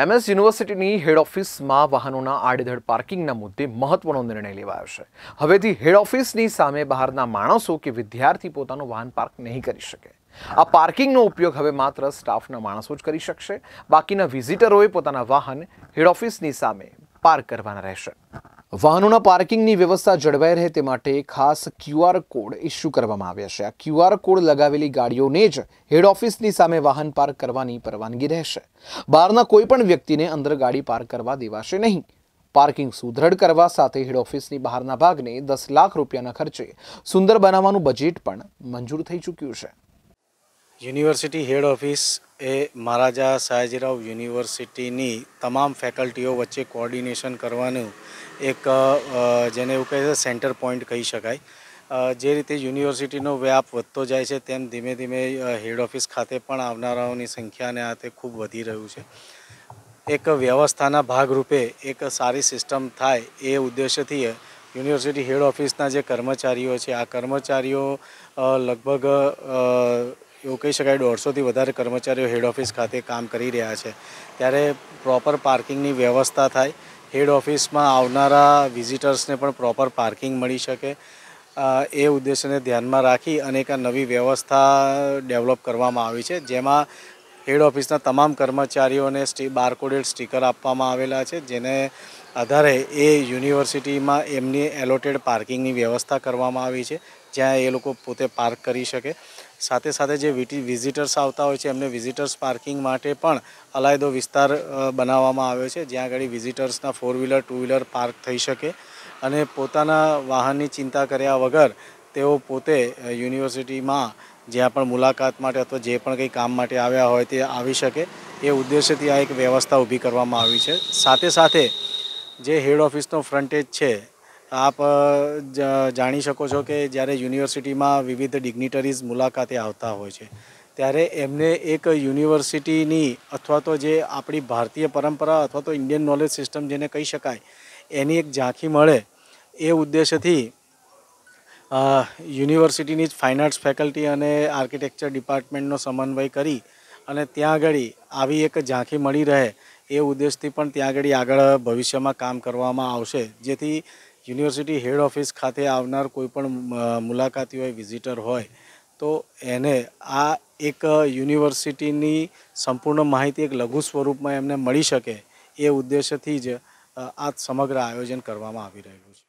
MS યુનિવર્સિટીની હેડ ઓફિસમાં વાહનોના આડેધડ પાર્કિંગના મુદ્દે મહત્વનો નિર્ણય લેવાયો છે હવેથી હેડ ઓફિસની સામે બહારના માણસો કે વિદ્યાર્થી પોતાનું વાહન પાર્ક નહીં કરી શકે આ પાર્કિંગનો ઉપયોગ હવે માત્ર સ્ટાફના માણસો જ કરી શકશે બાકીના વિઝિટરોએ પોતાના વાહન હેડ ઓફિસની સામે પાર્ક કરવાના રહેશે વાહનોના પાર્કિંગની વ્યવસ્થા જળવાઈ રહે તે માટે ખાસ ક્યુઆર કોડ ઇસ્યુ કરવામાં આવ્યા છે આ ક્યુઆર કોડ લગાવેલી ગાડીઓને જ હેડ ઓફિસની સામે વાહન પાર્ક કરવાની પરવાનગી રહેશે બહારના કોઈપણ વ્યક્તિને અંદર ગાડી પાર્ક કરવા દેવાશે નહીં પાર્કિંગ સુદ્રઢ કરવા સાથે હેડ ઓફિસની બહારના ભાગને દસ લાખ રૂપિયાના ખર્ચે સુંદર બનાવવાનું બજેટ પણ મંજૂર થઈ ચૂક્યું છે યુનિવર્સિટી હેડ ઓફિસ એ મહારાજા સયાજીરાવ યુનિવર્સિટીની તમામ ફેકલ્ટીઓ વચ્ચે કોઓર્ડિનેશન કરવાનું એક જેને એવું કહે છે સેન્ટર પોઈન્ટ કહી શકાય જે રીતે યુનિવર્સિટીનો વ્યાપ વધતો જાય છે તેમ ધીમે ધીમે હેડ ઓફિસ ખાતે પણ આવનારાઓની સંખ્યાને આ તે ખૂબ વધી રહ્યું છે એક વ્યવસ્થાના ભાગરૂપે એક સારી સિસ્ટમ થાય એ ઉદ્દેશ્યથી યુનિવર્સિટી હેડ ઓફિસના જે કર્મચારીઓ છે આ કર્મચારીઓ લગભગ એવું કહી શકાય દોઢસોથી વધારે કર્મચારીઓ હેડ ઓફિસ ખાતે કામ કરી રહ્યા છે ત્યારે પ્રોપર પાર્કિંગની વ્યવસ્થા થાય હેડ ઓફિસમાં આવનારા વિઝિટર્સને પણ પ્રોપર પાર્કિંગ મળી શકે એ ઉદ્દેશ્યને ધ્યાનમાં રાખી અને એક નવી વ્યવસ્થા ડેવલપ કરવામાં આવી છે જેમાં હેડ ઓફિસના તમામ કર્મચારીઓને સ્ટી બારકોડેડ સ્ટીકર આપવામાં આવેલા છે જેને આધારે એ યુનિવર્સિટીમાં એમની એલોટેડ પાર્કિંગની વ્યવસ્થા કરવામાં આવી છે જ્યાં એ લોકો પોતે પાર્ક કરી શકે સાથે સાથે જે વિઝિટર્સ આવતા હોય છે એમને વિઝિટર્સ પાર્કિંગ માટે પણ અલાયદો વિસ્તાર બનાવવામાં આવ્યો છે જ્યાં આગળ વિઝિટર્સના four wheeler two wheeler park થઈ શકે અને પોતાના વાહનની ચિંતા કર્યા વગર તેઓ પોતે યુનિવર્સિટીમાં જ્યાં પણ મુલાકાત માટે અથવા જે પણ કંઈ કામ માટે આવ્યા હોય તે આવી શકે એ ઉદ્દેશ્યથી આ એક વ્યવસ્થા ઊભી કરવામાં આવી છે સાથે સાથે જે હેડ ઓફિસનો ફ્રન્ટેજ છે આપ જાણી શકો છો કે જ્યારે યુનિવર્સિટીમાં વિવિધ ડિગ્નિટરીઝ મુલાકાતે આવતા હોય છે ત્યારે એમને એક યુનિવર્સિટીની અથવા તો જે આપણી ભારતીય પરંપરા અથવા તો ઇન્ડિયન નોલેજ સિસ્ટમ જેને કહી શકાય એની એક ઝાંખી મળે એ ઉદ્દેશ્યથી યુનિવર્સિટીની જ ફાઇન આર્ટ્સ ફેકલ્ટી અને આર્કિટેક્ચર ડિપાર્ટમેન્ટનો સમન્વય કરી અને ત્યાં આગળ આવી એક ઝાંખી મળી રહે એ ઉદ્દેશથી પણ ત્યાં આગળ આગળ ભવિષ્યમાં કામ કરવામાં આવશે જેથી યુનિવર્સિટી હેડ ઓફિસ ખાતે આવનાર કોઈપણ મુલાકાતી હોય વિઝિટર હોય તો એને આ એક યુનિવર્સિટીની સંપૂર્ણ માહિતી એક લઘુ સ્વરૂપમાં એમને મળી શકે એ ઉદ્દેશ્યથી જ આ સમગ્ર આયોજન કરવામાં આવી રહ્યું છે